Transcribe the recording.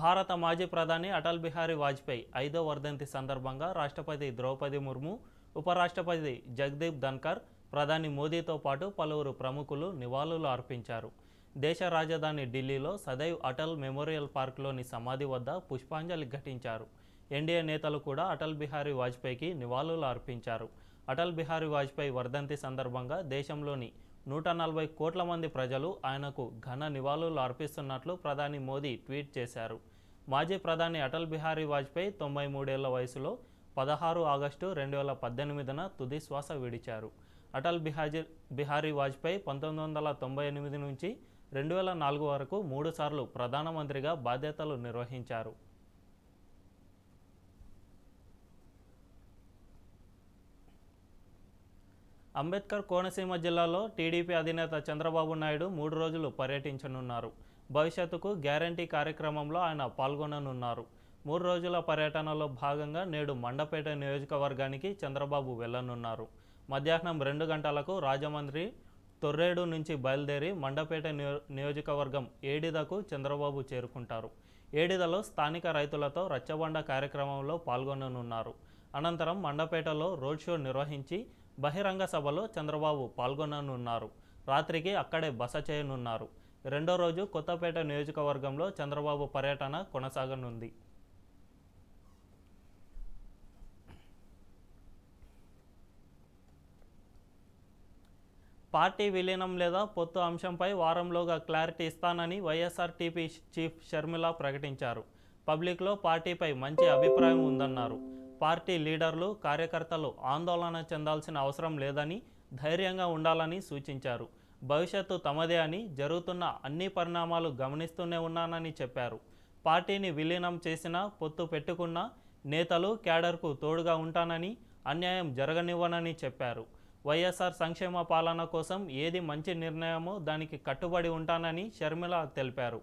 భారత మాజీ ప్రధాని అటల్ బిహారీ వాజ్పేయి ఐదో వర్ధంతి సందర్భంగా రాష్ట్రపతి ద్రౌపది ముర్ము ఉపరాష్ట్రపతి జగదీప్ ధన్కర్ ప్రధాని మోదీతో పాటు పలువురు ప్రముఖులు నివాళులు అర్పించారు దేశ రాజధాని ఢిల్లీలో సదైవ్ అటల్ మెమోరియల్ పార్క్లోని సమాధి వద్ద పుష్పాంజలి ఘటించారు ఎన్డీఏ నేతలు కూడా అటల్ బిహారీ వాజ్పేయికి నివాళులు అర్పించారు అటల్ బిహారీ వాజ్పేయి వర్ధంతి సందర్భంగా దేశంలోని నూట నలభై కోట్ల మంది ప్రజలు ఆయనకు ఘన నివాళులు అర్పిస్తున్నట్లు ప్రధాని మోదీ ట్వీట్ చేశారు మాజీ ప్రధాని అటల్ బిహారీ వాజ్పేయి తొంభై మూడేళ్ల వయసులో పదహారు ఆగస్టు రెండు వేల పద్దెనిమిదిన తుది శ్వాస విడిచారు అటల్ బిహాజీ బిహారీ వాజ్పేయి పంతొమ్మిది వందల తొంభై ఎనిమిది నుంచి రెండు వేల నాలుగు వరకు మూడుసార్లు ప్రధానమంత్రిగా బాధ్యతలు నిర్వహించారు అంబేద్కర్ కోనసీమ జిల్లాలో టీడీపీ అధినేత చంద్రబాబు నాయుడు మూడు రోజులు పర్యటించనున్నారు భవిష్యత్తుకు గ్యారంటీ కార్యక్రమంలో ఆయన పాల్గొననున్నారు మూడు రోజుల పర్యటనలో భాగంగా నేడు మండపేట నియోజకవర్గానికి చంద్రబాబు వెళ్లనున్నారు మధ్యాహ్నం రెండు గంటలకు రాజమండ్రి తొర్రేడు నుంచి బయలుదేరి మండపేట నియోజకవర్గం ఏడిదకు చంద్రబాబు చేరుకుంటారు ఏడిదలో స్థానిక రైతులతో రచ్చబండ కార్యక్రమంలో పాల్గొననున్నారు అనంతరం మండపేటలో రోడ్ షో నిర్వహించి బహిరంగ సభలో చంద్రబాబు పాల్గొననున్నారు రాత్రికి అక్కడే బస చేయనున్నారు రెండో రోజు కొత్తపేట నియోజకవర్గంలో చంద్రబాబు పర్యటన కొనసాగనుంది పార్టీ విలీనం లేదా పొత్తు అంశంపై వారంలోగా క్లారిటీ ఇస్తానని వైఎస్ఆర్టీపీ చీఫ్ షర్మిల ప్రకటించారు పబ్లిక్లో పార్టీపై మంచి అభిప్రాయం ఉందన్నారు పార్టీ లీడర్లు కార్యకర్తలు ఆందోళన చెందాల్సిన అవసరం లేదని ధైర్యంగా ఉండాలని సూచించారు భవిష్యత్తు తమదే అని జరుగుతున్న అన్ని పరిణామాలు గమనిస్తూనే ఉన్నానని చెప్పారు పార్టీని విలీనం చేసిన పొత్తు పెట్టుకున్న నేతలు క్యాడర్కు తోడుగా ఉంటానని అన్యాయం జరగనివ్వనని చెప్పారు వైఎస్ఆర్ సంక్షేమ పాలన కోసం ఏది మంచి నిర్ణయమో దానికి కట్టుబడి ఉంటానని షర్మిల తెలిపారు